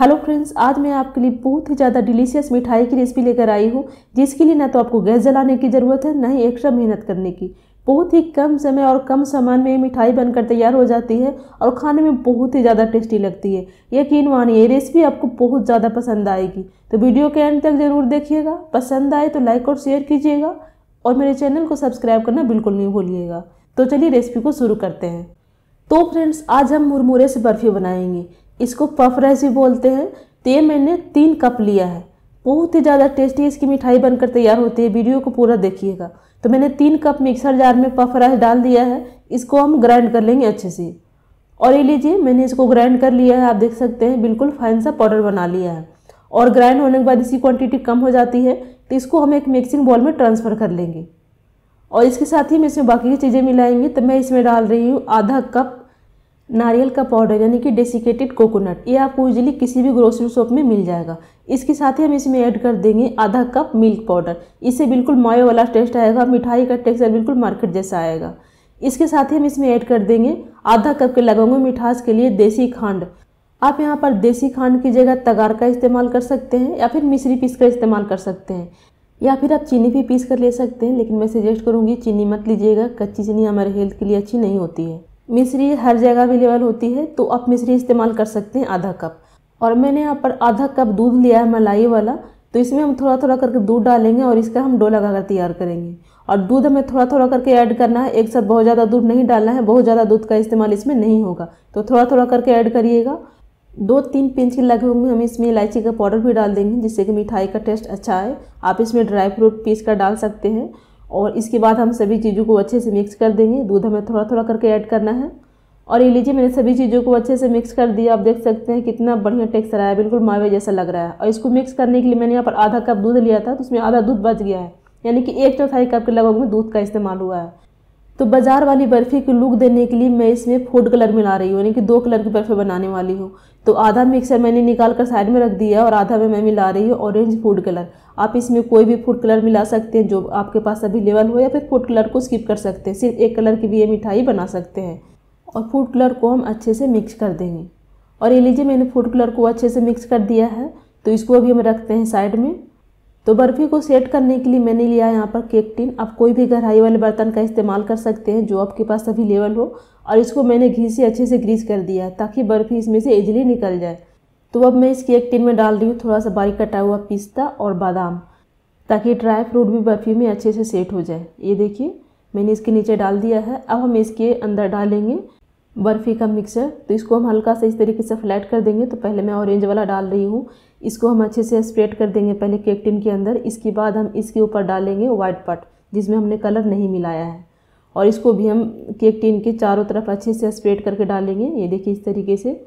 hello friends आज मैं आपके लिए बहुत ही ज़्यादा डिलीशियस मिठाई की रेसिपी लेकर आई हूँ जिसके लिए ना तो आपको गैस जलाने की ज़रूरत है ना ही एक्स्ट्रा मेहनत करने की बहुत ही कम समय और कम सामान में मिठाई बनकर तैयार हो जाती है और खाने में बहुत ही ज़्यादा टेस्टी लगती है यकीन मानिए ये रेसिपी आपको बहुत ज़्यादा पसंद आएगी तो वीडियो के एंड तक ज़रूर देखिएगा पसंद आए तो लाइक और शेयर कीजिएगा और मेरे चैनल को सब्सक्राइब करना बिल्कुल नहीं भूलिएगा तो चलिए रेसिपी को शुरू करते हैं तो फ्रेंड्स आज हम मुरमुरे से बर्फ़ी बनाएंगे इसको पफ राइस भी बोलते हैं तो ये मैंने तीन कप लिया है बहुत ही ज़्यादा टेस्टी इसकी मिठाई बनकर तैयार होती है वीडियो को पूरा देखिएगा तो मैंने तीन कप मिक्सर जार में पफ राइस डाल दिया है इसको हम ग्राइंड कर लेंगे अच्छे से और ये लीजिए मैंने इसको ग्राइंड कर लिया है आप देख सकते हैं बिल्कुल फाइन सा पाउडर बना लिया है और ग्राइंड होने के बाद इसकी क्वांटिटी कम हो जाती है तो इसको हम एक मिक्सिंग बॉल में ट्रांसफ़र कर लेंगे और इसके साथ ही मैं इसमें बाकी की चीज़ें मिलाएंगी तो मैं इसमें डाल रही हूँ आधा कप नारियल का पाउडर यानी कि डेसिकेटेड कोकोनट ये आपको इजीली किसी भी ग्रोसरी शॉप में मिल जाएगा इसके साथ ही हम इसमें ऐड कर देंगे आधा कप मिल्क पाउडर इससे बिल्कुल माए वाला टेस्ट आएगा मिठाई का टेक्सचर बिल्कुल मार्केट जैसा आएगा इसके साथ ही हम इसमें ऐड कर देंगे आधा कप के लगाऊंगे मिठास के लिए देसी खांड आप यहाँ पर देसी खांड की जगह तगार का इस्तेमाल कर सकते हैं या फिर मिश्री पीस का इस्तेमाल कर सकते हैं या फिर आप चीनी भी पीस कर ले सकते हैं लेकिन मैं सजेस्ट करूँगी चीनी मत लीजिएगा कच्ची चीनी हमारे हेल्थ के लिए अच्छी नहीं होती है मिश्री हर जगह अवेलेबल होती है तो आप मिश्री इस्तेमाल कर सकते हैं आधा कप और मैंने यहाँ पर आधा कप दूध लिया है मलाई वाला तो इसमें हम थोड़ा थोड़ा करके दूध डालेंगे और इसका हम डो लगा कर तैयार करेंगे और दूध हमें थोड़ा थोड़ा करके ऐड करना है एक साथ बहुत ज़्यादा दूध नहीं डालना है बहुत ज़्यादा दूध का इस्तेमाल इसमें नहीं होगा तो थोड़ा थोड़ा करके ऐड करिएगा दो तीन पिंच लगे हुए हम इसमें इलायची का पाउडर भी डाल देंगे जिससे कि मिठाई का टेस्ट अच्छा आए आप इसमें ड्राई फ्रूट पीस कर डाल सकते हैं और इसके बाद हम सभी चीज़ों को अच्छे से मिक्स कर देंगे दूध हमें थोड़ा थोड़ा करके ऐड करना है और ये लीजिए मैंने सभी चीज़ों को अच्छे से मिक्स कर दिया आप देख सकते हैं कितना बढ़िया टेक्सचर आया बिल्कुल मावे जैसा लग रहा है और इसको मिक्स करने के लिए मैंने यहाँ पर आधा कप दूध लिया था तो उसमें आधा दूध बच गया है यानी कि एक चौथाई कप के लगभग में दूध का इस्तेमाल हुआ है तो बाज़ार वाली बर्फ़ी की लुक देने के लिए मैं इसमें फूड कलर मिला रही हूँ यानी कि दो कलर की बर्फ़ी बनाने वाली हूँ तो आधा मिक्सर मैंने निकाल कर साइड में रख दिया और आधा में मैं मिला रही हूँ ऑरेंज फूड कलर आप इसमें कोई भी फूड कलर मिला सकते हैं जो आपके पास अवेलेबल हो या फिर फूड कलर को स्किप कर सकते हैं सिर्फ एक कलर की भी ये मिठाई बना सकते हैं और फूड कलर को हम अच्छे से मिक्स कर देंगे और ये लीजिए मैंने फूड कलर को अच्छे से मिक्स कर दिया है तो इसको अभी हम रखते हैं साइड में तो बर्फ़ी को सेट करने के लिए मैंने लिया यहाँ पर केक टिन आप कोई भी गहराई वाले बर्तन का इस्तेमाल कर सकते हैं जो आपके पास अवेलेबल हो और इसको मैंने घी से अच्छे से ग्रीस कर दिया ताकि बर्फ़ी इसमें से इजली निकल जाए तो अब मैं इस केक टिन में डाल रही हूँ थोड़ा सा बारीक कटा हुआ पिस्ता और बादाम ताकि ड्राई फ्रूट भी बर्फ़ी में अच्छे से सेट हो जाए ये देखिए मैंने इसके नीचे डाल दिया है अब हम इसके अंदर डालेंगे बर्फ़ी का मिक्सचर तो इसको हम हल्का सा इस तरीके से फ्लैट कर देंगे तो पहले मैं ऑरेंज वाला डाल रही हूँ इसको हम अच्छे से स्प्रेड कर देंगे पहले केक टिन के अंदर इसके बाद हम इसके ऊपर डालेंगे वाइट पट जिसमें हमने कलर नहीं मिलाया है और इसको भी हम केक टिन के चारों तरफ अच्छे से स्प्रेड करके डालेंगे ये देखिए इस तरीके से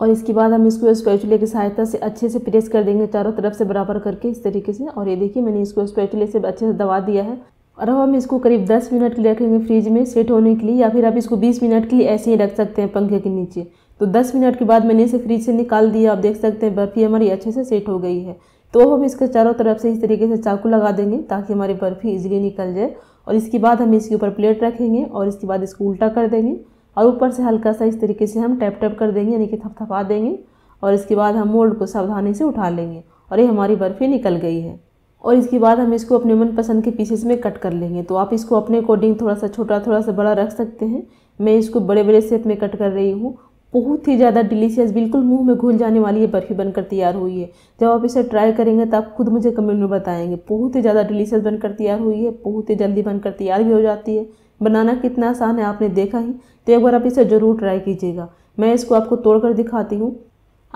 और इसके बाद हम इसको स्पैचुले की सहायता से अच्छे से प्रेस कर देंगे चारों तरफ से बराबर करके इस तरीके से और ये देखिए मैंने इसको स्पैचुले से अच्छे से दबा दिया है और अब हम इसको करीब 10 मिनट के लिए रखेंगे फ्रिज में सेट होने के लिए या फिर आप इसको 20 मिनट के लिए ऐसे ही रख सकते हैं पंखे के नीचे तो 10 मिनट के बाद मैंने इसे फ्रिज से निकाल दिया आप देख सकते हैं बर्फ़ी हमारी अच्छे से सेट हो गई है तो हम इसके चारों तरफ से इस तरीके से चाकू लगा देंगे ताकि हमारी बर्फ़ी इजीली निकल जाए और इसके बाद हम इसके ऊपर प्लेट रखेंगे और इसके बाद इसको उल्टा कर देंगे और ऊपर से हल्का सा इस तरीके से हम टैप टैप कर देंगे यानी कि थपथपा देंगे और इसके बाद हम मोल्ड को सावधानी से उठा लेंगे और ये हमारी बर्फ़ी निकल गई है और इसके बाद हम इसको अपने मनपसंद के पीसेस में कट कर लेंगे तो आप इसको अपने अकॉर्डिंग थोड़ा सा छोटा थोड़ा सा बड़ा रख सकते हैं मैं इसको बड़े बड़े शेप में कट कर रही हूँ बहुत ही ज़्यादा डिलीशियस बिल्कुल मुंह में घुल जाने वाली ये बर्फ़ी बनकर तैयार हुई है जब आप इसे ट्राई करेंगे तो आप खुद मुझे कमेंट में बताएंगे बहुत ही ज़्यादा डिलीशियस बनकर तैयार हुई है बहुत ही जल्दी बनकर तैयार भी हो जाती है बनाना कितना आसान है आपने देखा ही तो एक बार आप इसे ज़रूर ट्राई कीजिएगा मैं इसको आपको तोड़ कर दिखाती हूँ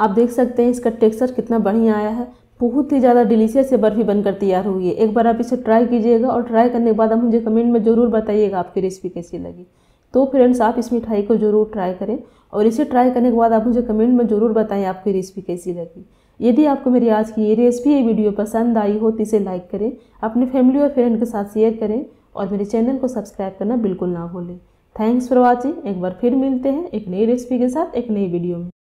आप देख सकते हैं इसका टेक्सचर कितना बढ़िया आया है बहुत ही ज़्यादा डिलीशियस ये बर्फ़ी बनकर तैयार हुई है एक बार आप इसे ट्राई कीजिएगा और ट्राई करने के बाद आप मुझे कमेंट में ज़रूर बताइएगा आपकी रेसिपी कैसी लगी तो फ्रेंड्स आप इस मिठाई को ज़रूर ट्राई करें और इसे ट्राई करने के बाद आप मुझे कमेंट में ज़रूर बताएं आपकी रेसिपी कैसी लगी यदि आपको मेरी आज की ये रेसिपी ये वीडियो पसंद आई हो तो इसे लाइक करें अपने फैमिली और फ्रेंड के साथ शेयर करें और मेरे चैनल को सब्सक्राइब करना बिल्कुल ना भूलें थैंक्स फॉर वॉचिंग एक बार फिर मिलते हैं एक नई रेसिपी के साथ एक नई वीडियो में